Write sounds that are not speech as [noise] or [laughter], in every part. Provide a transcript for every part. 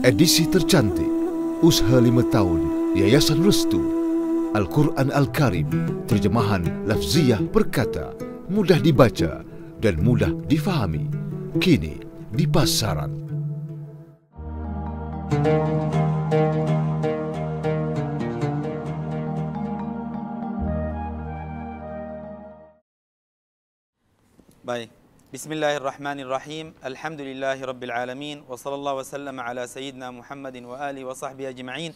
Edisi tercantik Usha lima tahun Yayasan Restu Al-Quran Al-Karim Terjemahan Lafziah perkata Mudah dibaca dan mudah difahami Kini di pasaran Baik بسم الله الرحمن الرحيم الحمد لله رب العالمين وصلى الله وسلم على سيدنا محمد وآله وصحبه أجمعين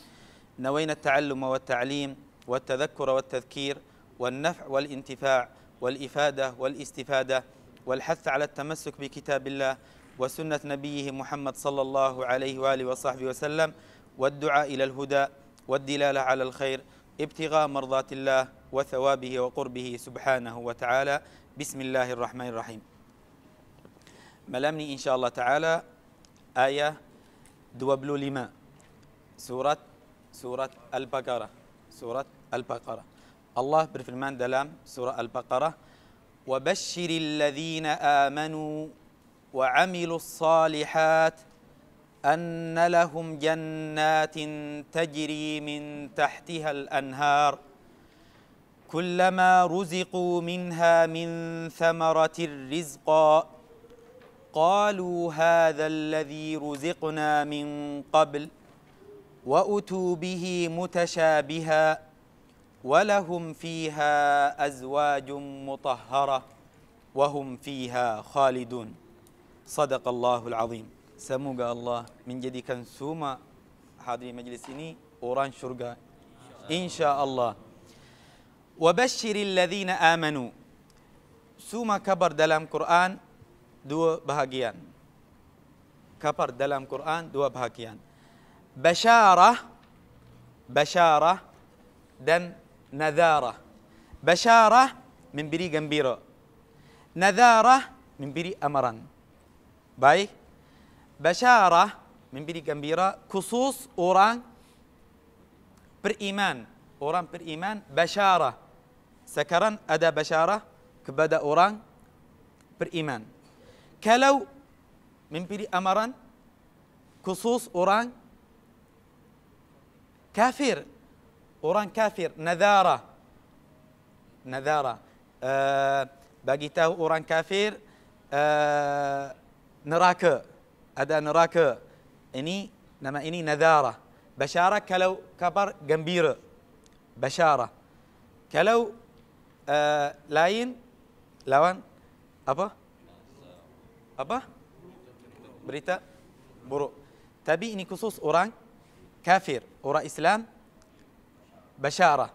نوينا التعلم والتعليم والتذكر والتذكير والنفع والانتفاع والإفادة والاستفادة والحث على التمسك بكتاب الله وسنة نبيه محمد صلى الله عليه وآله وصحبه وسلم والدعاء إلى الهدى والدلالة على الخير ابتغاء مرضات الله وثوابه وقربه سبحانه وتعالى بسم الله الرحمن الرحيم ملامني إن شاء الله تعالى آية دوبلو لما سورة سورة البقرة سورة البقرة الله برفرمان دلام سورة البقرة وبشر الذين آمنوا وعملوا الصالحات أن لهم جنات تجري من تحتها الأنهار كلما رزقوا منها من ثمرة رزقا قالوا هذا الذي رزقنا من قبل وأتوا به متشابها ولهم فيها أزواج مطهرة وهم فيها خالدون صدق الله العظيم سموك الله من جدي كان سوما حاضر مجلسيني أوران شرقا إن شاء الله وبشر الذين آمنوا سوما كبر دلام قرآن dua bahagian. Kabar dalam Quran dua bahagian. Basyarah basyarah dan nadharah. Basyarah memberi gembira. Nadharah memberi amaran. Baik. Basyarah memberi gembira khusus orang beriman. Orang beriman basyarah. Sekarang ada basyarah kepada orang beriman. kalau memberi amaran khusus orang kafir orang kafir nadara nadara uh, bagi tahu orang kafir uh, neraka ada neraka ini nama ini nadara بشارة كلو كبر جنبيرة بشارة كلو آه لاين لوان أبا apa berita buruk tapi ini khusus orang kafir orang Islam بشارة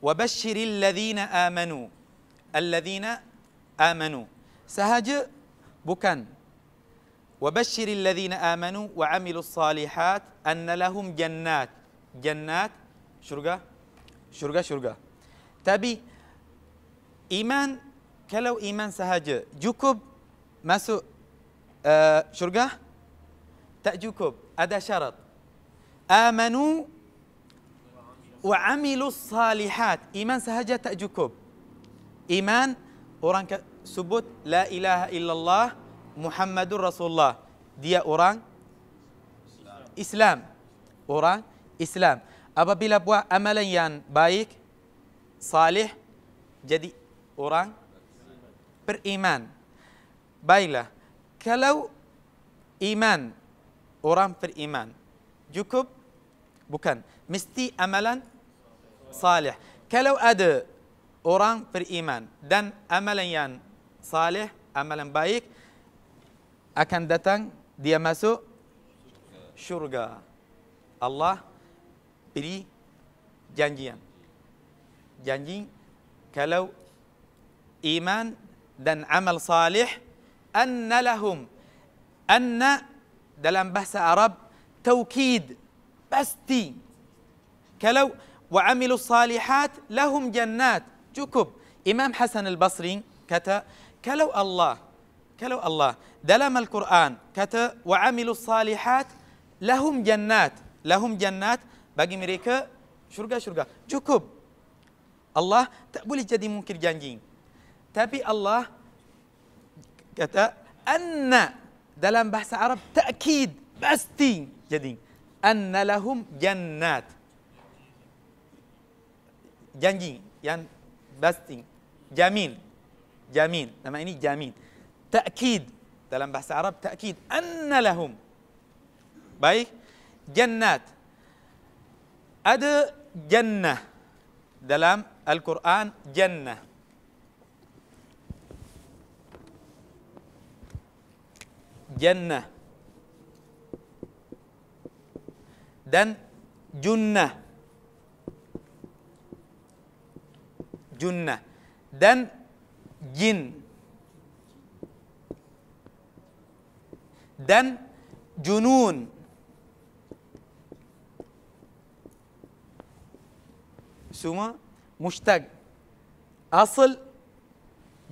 وبشر الذين آمنوا الذين آمنوا سهج بكن وبشر الذين آمنوا وعملوا الصالحات أن لهم جنات جنات شرقة شرقة شرقة تبي إيمان كلو إيمان سهج جكب masuk uh, syurga tak cukup ada syarat amanu wa amilus salihat iman sahaja tak cukup iman orang sebut la ilaha illallah Muhammadur Rasulullah dia orang Islam orang Islam apabila buat amalan yang baik salih jadi orang beriman Baiklah, kalau iman orang beriman cukup bukan mesti amalan salih. Kalau ada orang beriman dan amalan yang salih, amalan baik akan datang dia masuk syurga. Allah beri janjian. Janji kalau iman dan amal salih أن لهم أن دلم بس أرب توكيد بس تي كلو وعملوا الصالحات لهم جنات جكب إمام حسن البصري كتا كلو الله كلو الله دلم القرآن كتا وعملوا الصالحات لهم جنات لهم جنات باقي مريكا شرقة شرقة جكب الله تقولي جدي منكر جانجين تبي الله أن dalam bahasa Arab takkid pasti jadi anna lahum jannat janji yang pasti jamin jamin nama ini jamin takkid dalam bahasa Arab takkid anna lahum baik jannat ada jannah dalam Al-Quran jannah jannah dan junnah junnah dan jin dan junun semua mushtaq asal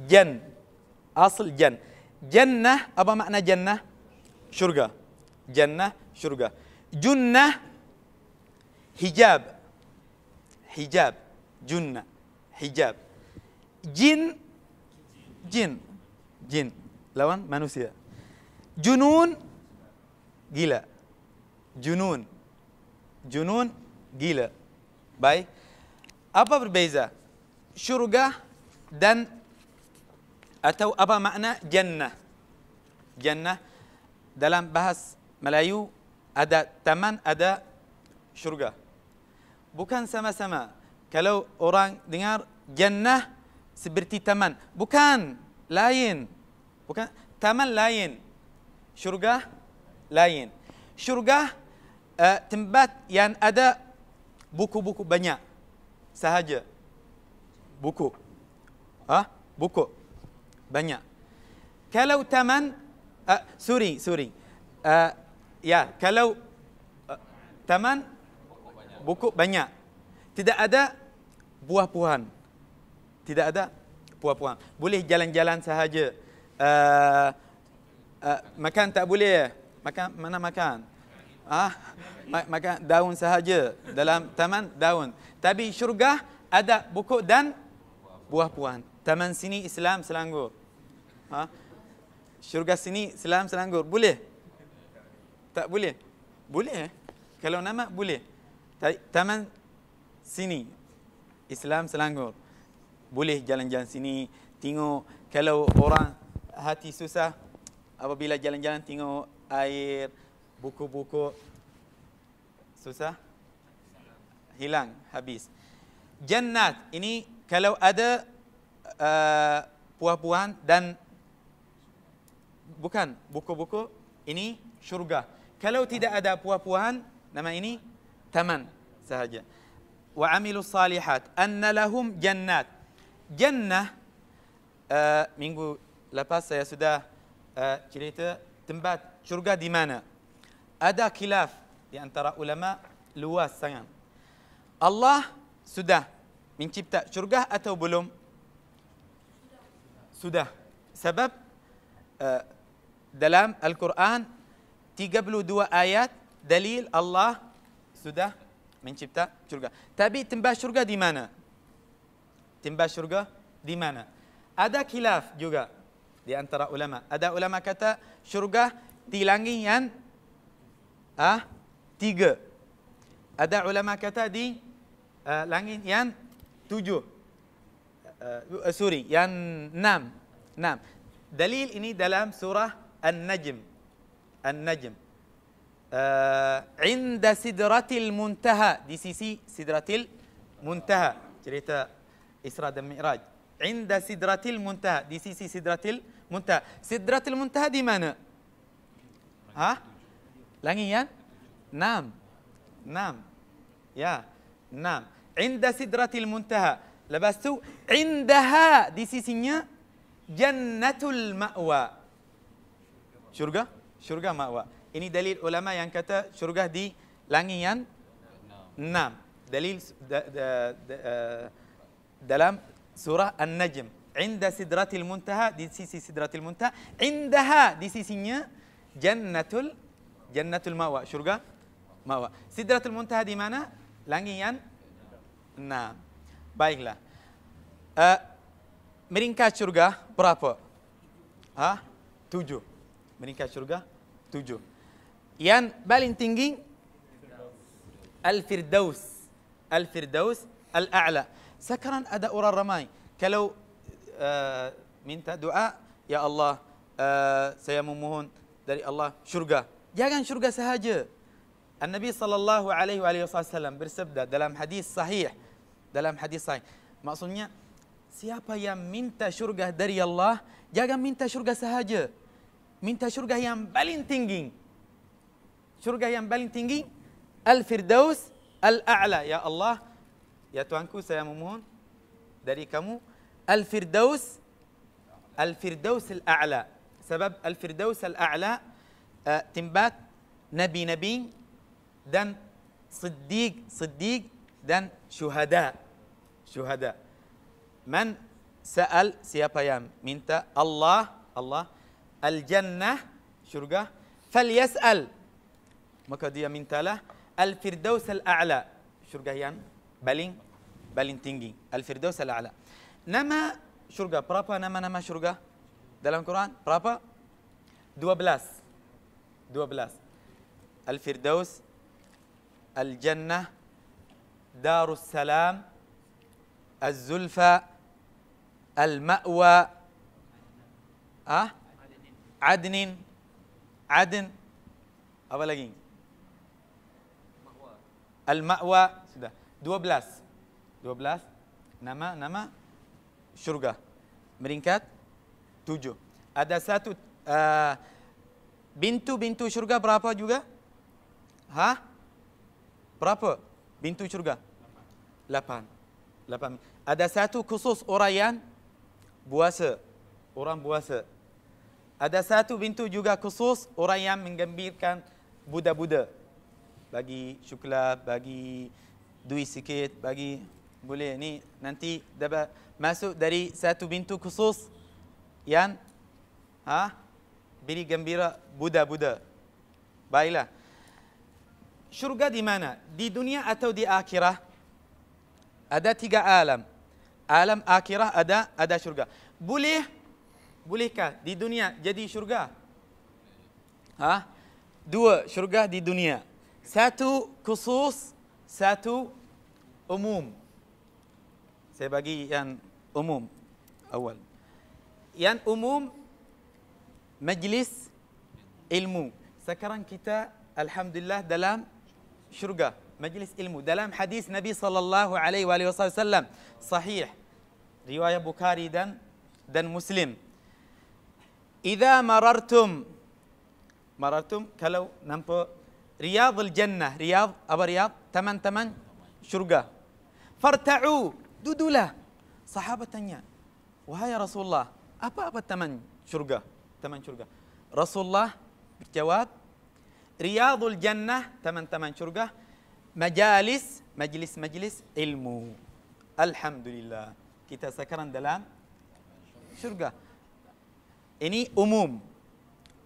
jan asal jan Jannah apa makna jannah? Syurga. Jannah syurga. Junnah hijab. Hijab. Junnah hijab. Jin jin jin lawan manusia. Junun gila. Junun. Junun gila. Baik. Apa berbeza? Syurga dan أتوا أبا معنى جنة جنة dalam bahas Melayu ada taman ada syurga bukan sama-sama kalau orang dengar jannah seperti taman bukan lain bukan taman lain syurga lain syurga uh, tempat yang ada buku-buku banyak sahaja buku ah huh? buku banyak. Kalau taman, uh, sorry, sorry. Uh, ya, yeah, kalau uh, taman, buku banyak. Tidak ada buah-buahan. Tidak ada buah-buahan. Boleh jalan-jalan sahaja. Uh, uh, makan tak boleh. Makan, mana makan? Ah, makan daun sahaja dalam taman daun. Tapi syurga ada buku dan buah-buahan. Taman sini Islam Selangor. Ha? Syurga sini selam selanggur. Boleh? Tak boleh? Boleh. Eh? Kalau nama boleh. Taman sini. Islam selanggur. Boleh jalan-jalan sini. Tengok kalau orang hati susah. Apabila jalan-jalan tengok air, buku-buku. Susah? Hilang, habis. Jannat ini kalau ada uh, buah-buahan dan bukan buku-buku ini syurga. Kalau tidak ada puah-puahan, nama ini taman sahaja. Wa amilu salihat, anna lahum jannat. Jannah, uh, minggu lepas saya sudah uh, cerita tempat syurga di mana. Ada khilaf di antara ulama luas sangat. Allah sudah mencipta syurga atau belum? Sudah. Sebab uh, dalam Al-Quran 32 ayat dalil Allah sudah mencipta syurga. Tapi tembah syurga di mana? Tembah syurga di mana? Ada khilaf juga di antara ulama. Ada ulama kata syurga di langit yang ah tiga. Ada ulama kata di uh, langit yang tujuh. Uh, sorry, yang enam. Enam. Dalil ini dalam surah النجم النجم آه عند سدرة المنتهى دي سي سي سدرة المنتهى cerita إسراء dan عند سدرة المنتهى دي سي سي سدرة المنتهى سدرة المنتهى دي مانا ها langit نعم نعم يا نعم عند سدرة المنتهى لبستو عندها دي سي سي جنة المأوى syurga syurga makwa ini dalil ulama yang kata syurga di langit yang enam dalil da, da, da, uh, dalam surah an-najm inda sidratil muntaha di sisi sidratil muntaha indaha di sisinya jannatul jannatul mawa syurga mawa sidratul muntaha di mana langit yang enam baiklah uh, eh, meringkat syurga berapa ha tujuh meningkat syurga tujuh. Yang paling tinggi Al-Firdaus. Al-Firdaus Al-A'la. Sekarang ada orang ramai. Kalau uh, minta doa, Ya Allah, uh, saya memohon dari Allah syurga. Jangan syurga sahaja. Nabi sallallahu alaihi wasallam bersabda dalam hadis sahih dalam hadis sahih. Maksudnya siapa yang minta syurga dari Allah, jangan minta syurga sahaja. minta surga yang paling tinggi surga yang paling tinggi al-firdaus al-a'la ya Allah ya Tuhanku saya memohon dari kamu al-firdaus al-firdaus al-a'la sebab al-firdaus al-a'la uh, tempat nabi-nabi dan siddiq siddiq dan syuhada syuhada man sa'al siapa yang minta Allah Allah الجنة شرقة فليسأل مكا من تالا الفردوس الأعلى شرقة يان بلين بلين تنجي الفردوس الأعلى نما شرقة برابا نما نما شرقة دلان القرآن برابا دو بلاس دو بلاس الفردوس الجنة دار السلام الزلفى المأوى أه؟ adnin adn apa lagi al ma'wa sudah dua belas. nama nama syurga meringkat tujuh. ada satu uh, eh, bintu-bintu syurga berapa juga ha berapa bintu syurga Lapan. Lapan. ada satu khusus orang yang puasa orang puasa ada satu pintu juga khusus orang yang menggembirakan budak-budak. Bagi coklat, bagi duit sikit, bagi boleh ni nanti dapat masuk dari satu pintu khusus yang ha beri gembira budak-budak. Baiklah. Syurga di mana? Di dunia atau di akhirah? Ada tiga alam. Alam akhirah ada ada syurga. Boleh bolehkah di dunia jadi syurga? Ha? Dua syurga di dunia. Satu khusus, satu umum. Saya bagi yang umum awal. Yang umum majlis ilmu. Sekarang kita alhamdulillah dalam syurga majlis ilmu dalam hadis Nabi sallallahu alaihi wasallam sahih riwayat Bukhari dan dan Muslim. إذا مررتم مررتم كلو نمبو رياض الجنة رياض أبا رياض تمن تمن شرقة فارتعوا دودولا صحابة تانية وهاي رسول الله أبا أبا تمن شرقة تمن شرقة رسول الله بالجواب رياض الجنة تمن تمن شرقة مجالس مجلس مجلس الحمد لله Kita سكران دلام شرقة يعني أموم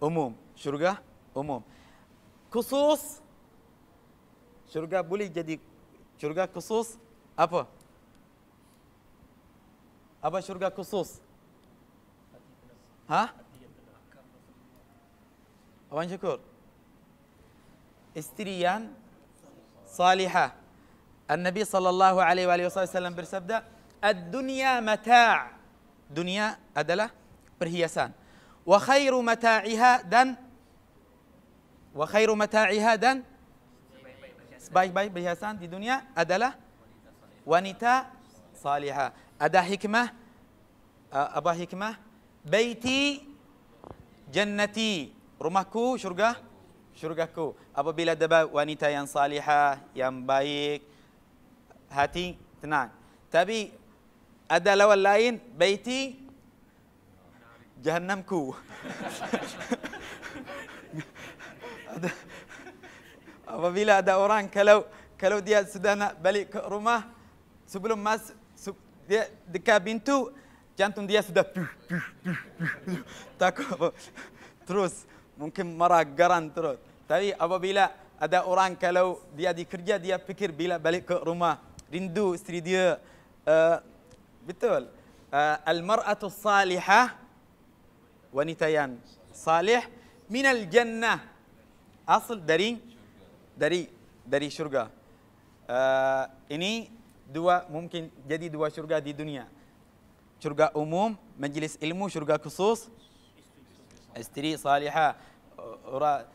أموم شرقة أموم خصوص شرقة بولي جدي شرقة خصوص أبا أبا شرقة خصوص ها أبا شكور استريان صالحة النبي صلى الله عليه وآله وسلم برسبدة الدنيا متاع دنيا أدلة برهيسان وخير متاعها دن وخير متاعها دن سبايك باي بهيسان دي دنيا أدلة ونتا صالحة أدا حكمة أبا حكمة بيتي جنتي رمكو شرقة شرقكو أبا بلا دبا ونتا ين صالحة ين بايك هاتي تنان تبي أدلة واللاين بيتي Jahannam jahannamku. Apabila ada orang kalau kalau dia sudah nak balik ke rumah sebelum mas sub, dia dekat pintu jantung dia sudah puh, puh, puh, puh, takut terus mungkin marah garan terus. Tapi apabila ada orang kalau dia di kerja dia fikir bila balik ke rumah rindu istri dia uh, betul uh, eh, al salihah ونتيان صالح من الجنة أصل دري دري دري شرقة آه إني دوا ممكن جدي دوا شرقة دي دنيا شرقة أموم مجلس إلمو شرقة خصوص استري صالحة ورا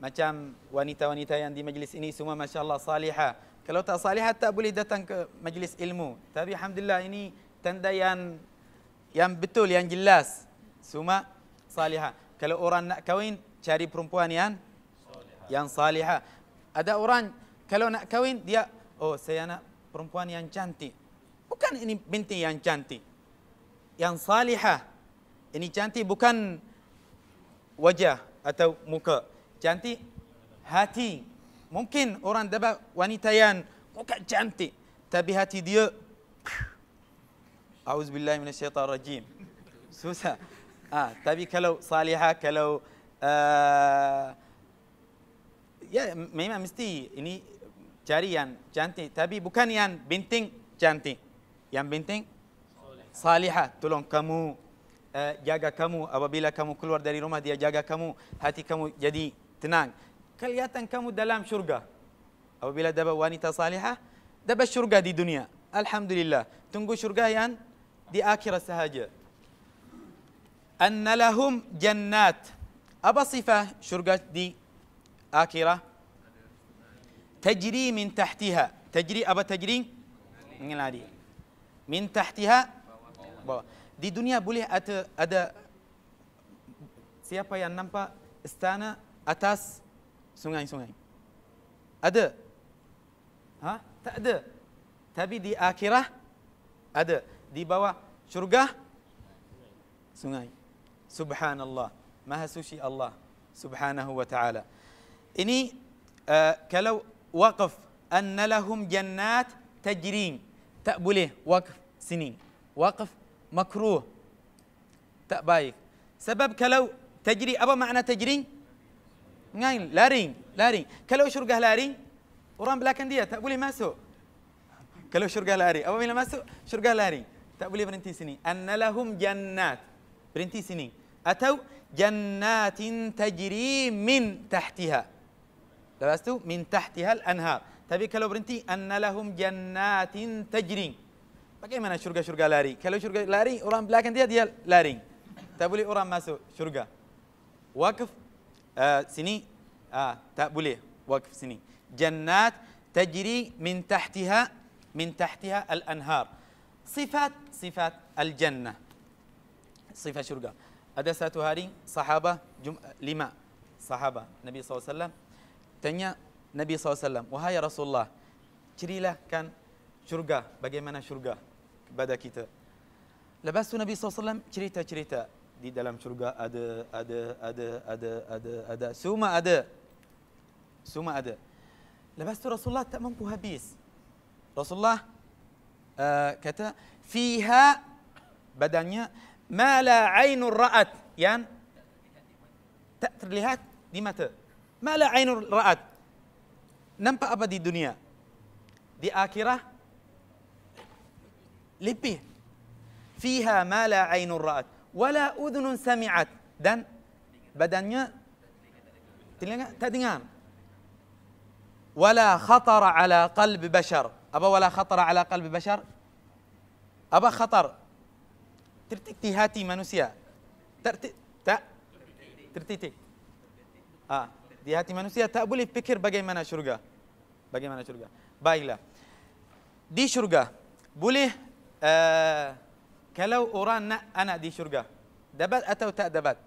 ما كان ونيتا ونيتا يندي مجلس إني سما ما شاء الله صالحة كلو تا صالحة تابولي دتنك مجلس إلمو تابي الحمد لله إني تندا يان يان بتول يان جلاس suma salihah. Kalau orang nak kahwin, cari perempuan yang salihah. Yang salihah. Ada orang kalau nak kahwin dia oh saya nak perempuan yang cantik. Bukan ini binti yang cantik. Yang salihah. Ini cantik bukan wajah atau muka. Cantik hati. Mungkin orang dapat wanita yang muka cantik. Tapi hati dia. rajim, Susah. اه تبي كلو صالحة كلو آه ya memang mesti ini cari yang cantik tapi bukan yang penting cantik yang penting salihah tolong kamu uh, jaga kamu apabila kamu keluar dari rumah dia jaga kamu hati kamu jadi tenang kelihatan kamu dalam syurga apabila dapat wanita salihah dapat syurga di dunia alhamdulillah tunggu syurga yang di akhirat sahaja أن لهم جنات أبا صفة شرقة دي آكرة تجري من تحتها تجري أبا تجري من العادية من تحتها دي دنيا بوليه أت أدا سيابا ينمبا استانا أتاس سنعي سنعي أدا ها تأدا تبي دي آكرة أدا دي بوا شرقة سنعي سبحان الله ما هسوشي الله سبحانه وتعالى إني آه كلو وقف أن لهم جنات تجري تأبله وقف سنين وقف مكروه تأبايك سبب كلو تجري أبا معنى تجري نعم لارين لارين كلو شرقه لارين ورام لكن دي تأبولي ما سوء كلو شرقه لارين أبا ما سوء شرقه لارين تأبولي فرنتين سنين أن لهم جنات برنتي سنين أتوا جنات تجري من تحتها لبستوا من تحتها الأنهار tapi kalau أن لهم جنات تجري bagaimana syurga-syurga lari kalau syurga lari orang belakang dia dia lari tak boleh orang masuk syurga wakaf uh, sini uh, tak boleh wakaf sini jannat tajri min tahtiha min tahtiha al-anhar sifat sifat al-jannah sifat syurga. Ada satu hari sahabat jum- lima sahabat Nabi SAW tanya Nabi SAW, wahai ya Rasulullah, cerilahkan syurga, bagaimana syurga kepada kita. Lepas tu Nabi SAW cerita-cerita di dalam syurga ada, ada, ada, ada, ada, ada, semua ada. Semua ada. Lepas tu Rasulullah tak mampu habis. Rasulullah uh, kata, fiha badannya ما لا عين رأت yan tak terlihat di mata mala ainur ra'at nampak apa di dunia di akhirah lebih fiha mala ainur ra'at wala udhunun sami'at dan badannya telinga tak dengar wala khatar ala qalbi bashar apa wala khatar ala qalbi bashar apa khatar tertitik hati manusia. Tertitik, tak? Tertitik. Ah, di hati manusia tak boleh fikir bagaimana syurga. Bagaimana syurga. Baiklah. Di syurga, boleh... Uh, kalau orang nak anak di syurga, dapat atau tak dapat?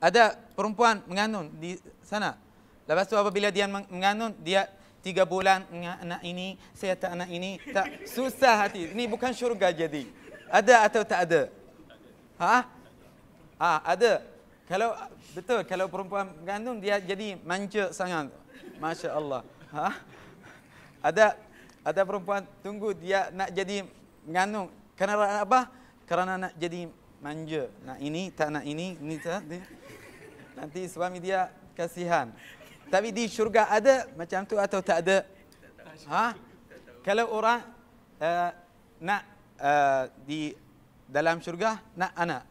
Ada perempuan mengandung di sana. Lepas tu apabila dia mengandung, dia tiga bulan anak ini, saya tak anak ini. Tak, susah hati. Ini bukan syurga jadi. Ada atau tak ada? Ha? Ha, ada. Kalau betul kalau perempuan mengandung dia jadi manja sangat. Masya-Allah. Ha? Ada ada perempuan tunggu dia nak jadi mengandung kerana apa? Kerana nak jadi manja. Nak ini, tak nak ini, ni tak ni. Nanti suami dia kasihan. Tapi di syurga ada macam tu atau tak ada? Ha? Kalau orang uh, nak di dalam syurga nak anak.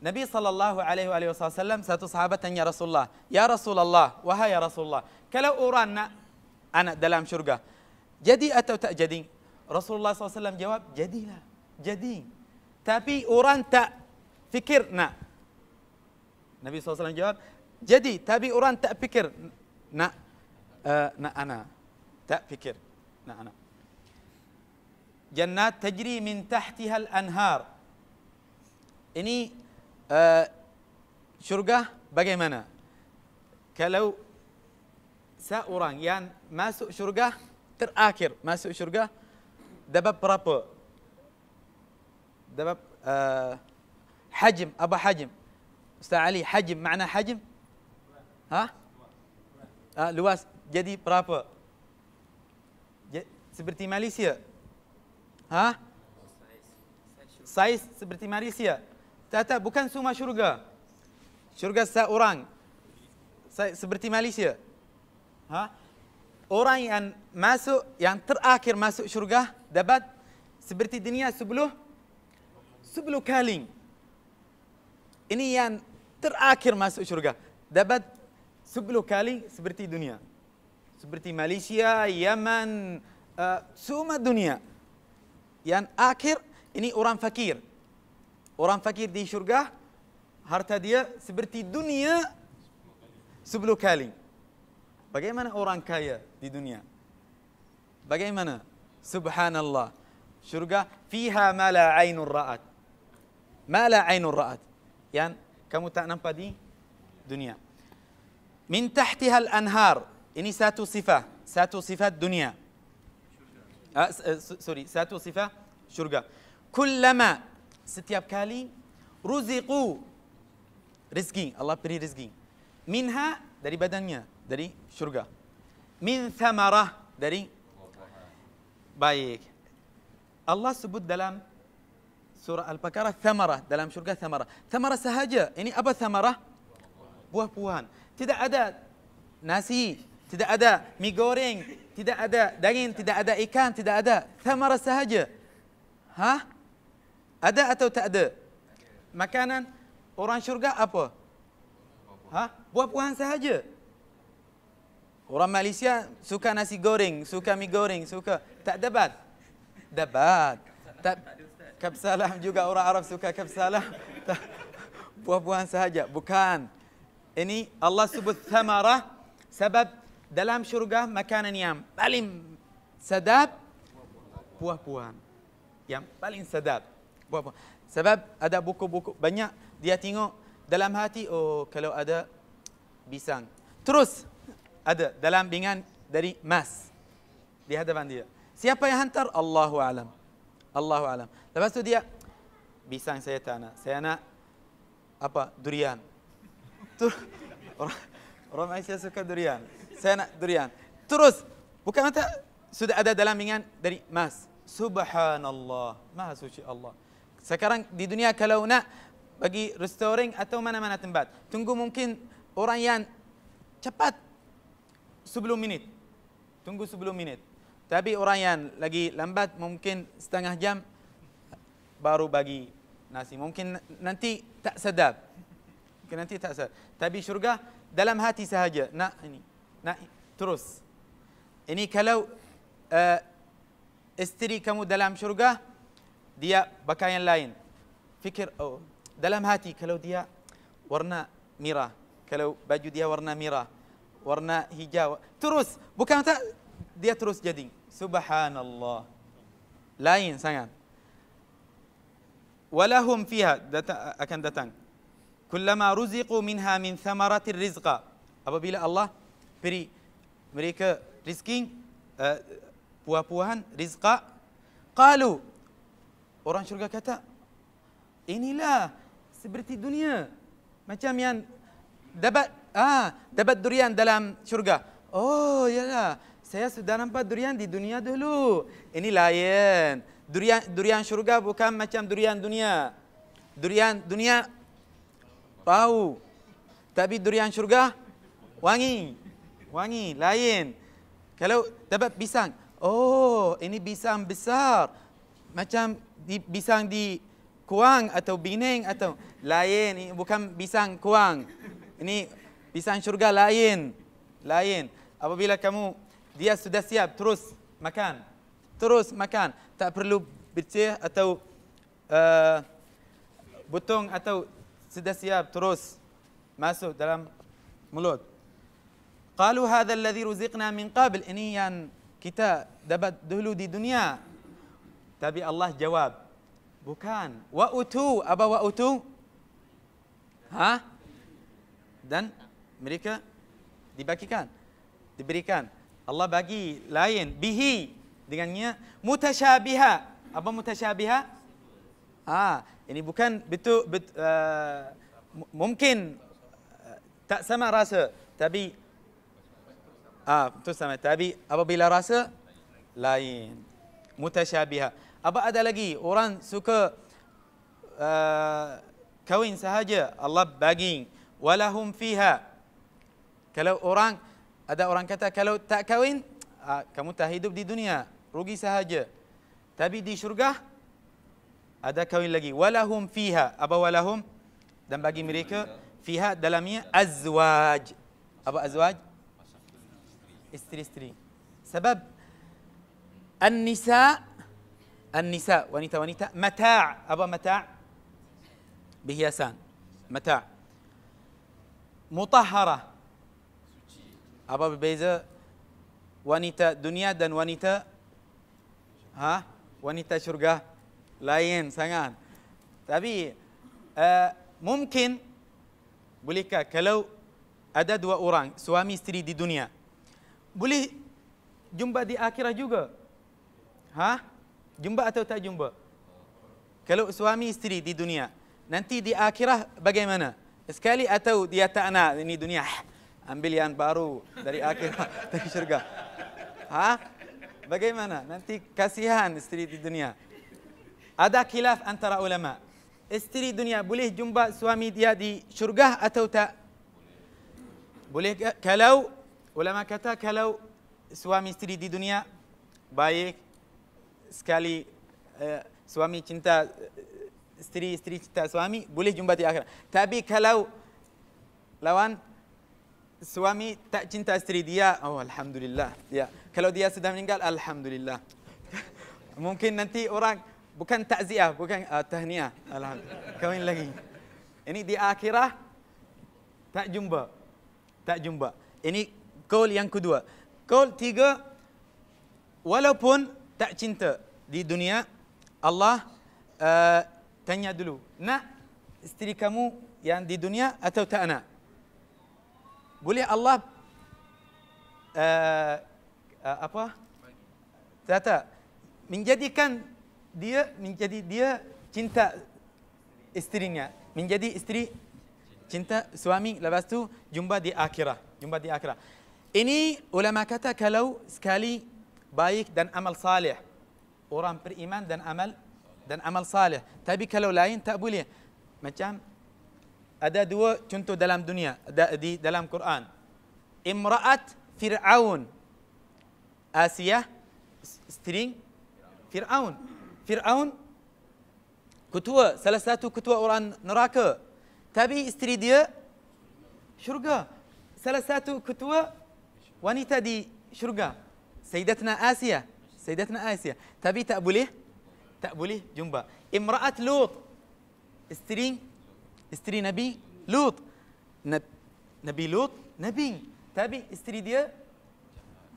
Nabi sallallahu alaihi wasallam satu sahabat tanya Rasulullah, "Ya Rasulullah, wahai ya Rasulullah, kalau orang nak anak dalam syurga, jadi atau tak jadi?" Rasulullah SAW jawab, "Jadilah, jadi." Tapi orang tak fikir nak. Nabi SAW jawab, "Jadi, tapi orang tak fikir nak uh, nak anak." Tak fikir nak anak. جنات تجري من تحتها الأنهار إني آه، شرقة بقي منا كلو سأوران يعني ما سوء شرقة تر آكر ما سوء شرقة دباب رب دباب آه، حجم أبا حجم أستاذ علي حجم معنى حجم ها آه، لواس جدي برابو سبرتي ماليسيا Ha? Saiz seperti Malaysia. Ya? Tak, tak, bukan semua syurga. Syurga seorang. Saiz seperti Malaysia. Ha? Orang yang masuk, yang terakhir masuk syurga, dapat seperti dunia sebelum sebelum kali. Ini yang terakhir masuk syurga. Dapat sebelum kali seperti dunia. Seperti Malaysia, Yaman, uh, semua dunia. يان آخر إني أوران فكير أوران فكير دي شرقة هرتا دي سبرتي دنيا سبلو كالي بقي من أوران كايا دي دنيا بقي من سبحان الله شرقة فيها ما لا عين رأت ما لا عين رأت يعني كم تأنم بدي دنيا من تحتها الأنهار إني ساتو صفة ساتو صفة الدنيا آه، آه، سوري ساتو صفة شرقة كلما ستياب كالي رزقوا رزقي الله بري رزقي منها دري بدنيا دري شرقة من ثمرة دري بايك الله سبت دلام سورة البكرة ثمرة دلام شرقة ثمرة ثمرة سهجة يعني أبا ثمرة بوه بوهان تدا أدا ناسي تدا أدا ميغورين tidak ada daging, tidak ada ikan, tidak ada thamara sahaja. Ha? Ada atau tak ada? Makanan orang syurga apa? Ha? Buah-buahan sahaja. Orang Malaysia suka nasi goreng, suka mi goreng, suka. Tak debat. Debat. Tak kapsalam juga orang Arab suka kapsalam. Buah-buahan sahaja. Bukan. Ini Allah sebut thamara sebab dalam syurga makanan yang paling sedap buah-buahan yang paling sedap buah buah sebab ada buku-buku banyak dia tengok dalam hati oh kalau ada pisang terus ada dalam bingan dari mas di hadapan dia siapa yang hantar Allahu alam Allahu alam lepas tu dia pisang saya tanah saya nak apa durian tu orang Ramai saya suka durian. Saya nak durian. Terus, bukan mata sudah ada dalam ingat dari mas. Subhanallah. Maha suci Allah. Sekarang di dunia kalau nak bagi restoring atau mana-mana tempat. Tunggu mungkin orang yang cepat 10 minit. Tunggu 10 minit. Tapi orang yang lagi lambat mungkin setengah jam baru bagi nasi. Mungkin nanti tak sedap. Mungkin nanti tak sedap. Tapi syurga dalam hati sahaja nak ini nak terus ini kalau uh, isteri kamu dalam syurga dia pakaian lain fikir oh, dalam hati kalau dia warna merah kalau baju dia warna merah warna hijau terus bukan tak dia terus jadi subhanallah lain sangat walahum fiha data, akan datang kullama ruziqu minha min thamaratir rizqa apabila Allah beri mereka rezeki uh, buah-buahan rizqa qalu orang syurga kata inilah seperti dunia macam yang dapat ah dapat durian dalam syurga oh yalah saya sudah nampak durian di dunia dulu ini lain durian durian syurga bukan macam durian dunia durian dunia bau. Tapi durian syurga wangi. Wangi lain. Kalau dapat pisang, oh ini pisang besar. Macam di pisang di Kuang atau Bineng atau lain. Ini bukan pisang Kuang. Ini pisang syurga lain. Lain. Apabila kamu dia sudah siap terus makan. Terus makan. Tak perlu bercih atau uh, eh, butung atau sudah siap terus masuk dalam mulut. Qalu hadha alladhi ruziqna min qabl ini yang kita dapat dulu di dunia. Tapi Allah jawab, bukan. Wa utu apa wa utu? Ha? Dan mereka dibagikan, diberikan. Allah bagi lain bihi dengannya mutasyabiha. Apa mutasyabiha? Ah, ini bukan betul, betul uh, mungkin uh, tak sama rasa, tapi ah betul sama. Tapi bila rasa lain, mutasyabiha. Apa ada lagi orang suka uh, kawin sahaja Allah bagi walahum fiha. Kalau orang ada orang kata kalau tak kawin uh, ha, kamu tak hidup di dunia, rugi sahaja. Tapi di syurga ada kawin lagi walahum fiha apa walahum dan bagi mereka fiha dalamnya azwaj apa azwaj istri-istri sebab an-nisa an-nisa wanita-wanita mata' apa mata' bihiasan mata' mutahharah apa berbeza wanita dunia dan wanita ha wanita syurga lain sangat. Tapi uh, mungkin bolehkah kalau ada dua orang suami isteri di dunia boleh jumpa di akhirat juga? Ha? Jumpa atau tak jumpa? Kalau suami isteri di dunia nanti di akhirat bagaimana? Sekali atau dia tak nak ini dunia ah, ambil yang baru dari akhirat [laughs] dari syurga. Ha? Bagaimana? Nanti kasihan istri di dunia. هذا خلاف أن ترى علماء استري دنيا بليه جنبا سوامي ديادي شرقه أتوتا بليه كلو علماء كتا كلو سوامي استري دي دنيا بايك سكالي سوامي cinta istri istri cinta suami boleh jumpa di akhirat. Tapi kalau lawan suami tak cinta istri dia, oh alhamdulillah. Ya, kalau dia sudah meninggal alhamdulillah. Mungkin nanti orang bukan takziah, bukan uh, tahniah. Alhamdulillah. Kawin lagi. Ini di akhirah tak jumpa. Tak jumpa. Ini call yang kedua. Call tiga walaupun tak cinta di dunia Allah uh, tanya dulu. Nak isteri kamu yang di dunia atau tak nak? Boleh Allah uh, uh, apa? Tata menjadikan dia menjadi dia cinta isterinya menjadi isteri cinta suami lepas tu jumpa di akhirah jumpa di akhirah ini ulama kata kalau sekali baik dan amal saleh orang beriman dan amal dan amal saleh tapi kalau lain tak boleh macam ada dua contoh dalam dunia di dalam Quran imraat fir'aun asiyah string fir'aun فرعون كتوة سلساتو كتوة أوران نراك تابي استريديا شرقة سلساتو كتوة وانيتا دي شرقة سيدتنا آسيا سيدتنا آسيا تابي تأبليه تأبليه جنبا امرأة لوط استري استري نبي لوط نب نبي لوط نبي تابي استريديا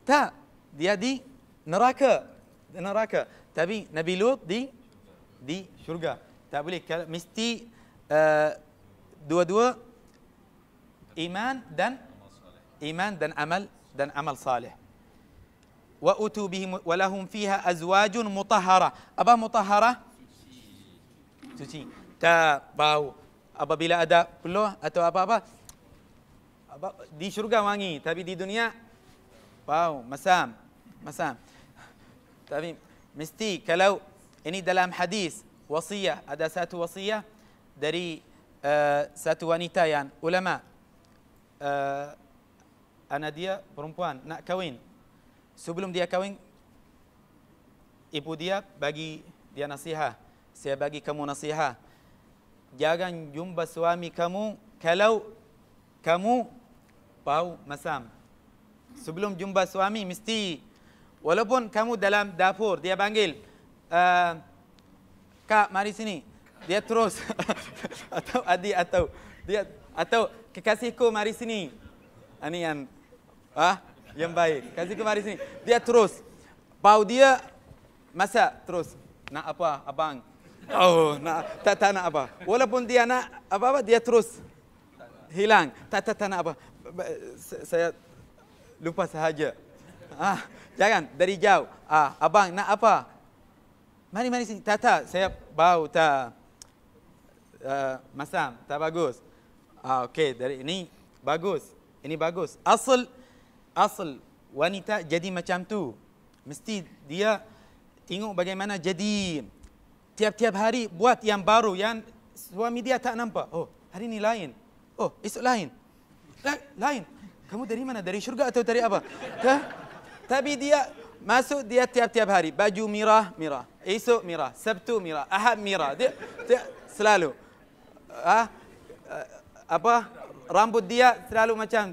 تا دي دي نراك ena raka tapi Nabi Lut di di syurga. Tak boleh mesti uh, dua-dua iman dan iman dan amal dan amal saleh. Wa utu bihim wa lahum fiha azwajun mutahhara. Apa mutahhara? Suci. Tak bau. Apabila ada peluh atau apa-apa di syurga wangi tapi di dunia bau masam masam Tapi mesti kalau ini dalam hadis wasiyah ada satu wasiyah dari uh, satu wanita yang ulama uh, anak dia perempuan nak kahwin sebelum dia kahwin ibu dia bagi dia nasihat saya bagi kamu nasihat jangan jumpa suami kamu kalau kamu bau masam sebelum jumpa suami mesti Walaupun kamu dalam dapur, dia panggil, uh, Kak, mari sini. Dia terus. [laughs] atau adik atau. Dia, atau kekasihku, mari sini. Ini ah, yang, ah, yang baik. Kekasihku, mari sini. Dia terus. Bau dia, masa terus. Nak apa, abang? Oh, nak, tak, tahu nak apa. Walaupun dia nak apa-apa, dia terus hilang. Tak, tahu nak apa. Saya lupa sahaja. Ah, jangan dari jauh. Ah, abang nak apa? Mari mari sini. Tak saya bau tak. Uh, ah, masam, tak bagus. Ah, okey, dari ini bagus. Ini bagus. Asal asal wanita jadi macam tu. Mesti dia tengok bagaimana jadi tiap-tiap hari buat yang baru yang suami dia tak nampak. Oh, hari ni lain. Oh, esok lain. Lah, lain. Kamu dari mana? Dari syurga atau dari apa? Tak? Tapi dia masuk dia tiap-tiap hari. Baju merah, merah. Esok merah. Sabtu merah. Ahad merah. Dia, dia selalu. Ha? Apa? Rambut dia selalu macam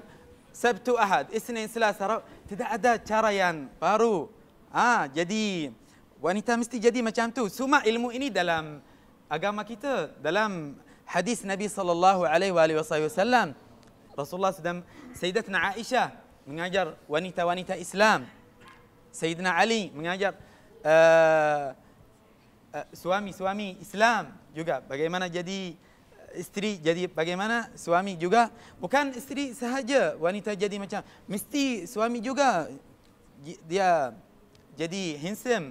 Sabtu Ahad. Isnin Selasa. Tidak ada cara yang baru. Ha? Jadi wanita mesti jadi macam tu. Semua ilmu ini dalam agama kita. Dalam hadis Nabi sallallahu alaihi wasallam. Rasulullah sedang Sayyidatina Aisyah mengajar wanita-wanita Islam. Sayyidina Ali mengajar uh, uh, suami-suami Islam juga. Bagaimana jadi eh, istri, jadi bagaimana suami juga. Bukan istri sahaja wanita jadi macam. Mesti suami juga dia jadi handsome.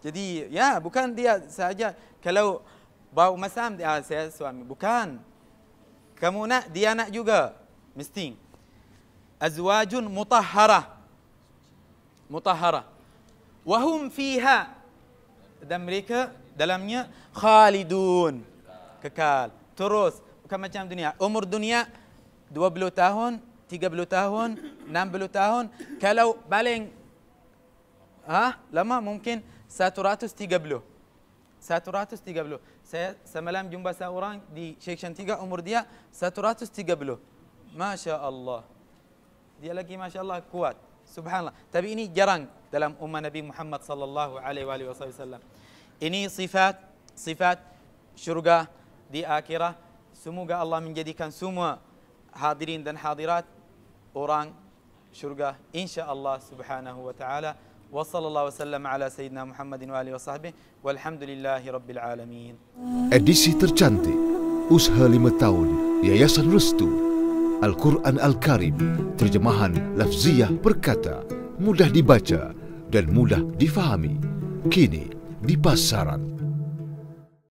Jadi, ya, bukan dia sahaja. Kalau bau masam, dia, ah, saya suami. Bukan. Kamu nak, dia nak juga. Mesti. ازواج مطهره مطهره وهم فيها د امريكا خالدون ككال تروس كما كان دنيا امور دنيا دو بلو تاهون تي قبلو تاهون نام بلو تاهون كلو بالين ها لما ممكن ساتوراتوس تيجا بلو ساتوراتوس تيجا بلو سملام جمبا ساوران دي شيك تيجا امور ديا ساتوراتوس تي قبلو ما شاء الله dia lagi masya-Allah kuat. Subhanallah. Tapi ini jarang dalam umat Nabi Muhammad sallallahu alaihi wasallam. Ini sifat sifat syurga di akhirah. Semoga Allah menjadikan semua hadirin dan hadirat orang syurga insyaallah subhanahu wa taala. وصلى الله وسلم على سيدنا محمد وآله وصحبه والحمد لله رب العالمين Edisi tercantik Usaha 5 tahun Yayasan Restu Al-Quran Al-Karim terjemahan lafziah perkata mudah dibaca dan mudah difahami kini di pasaran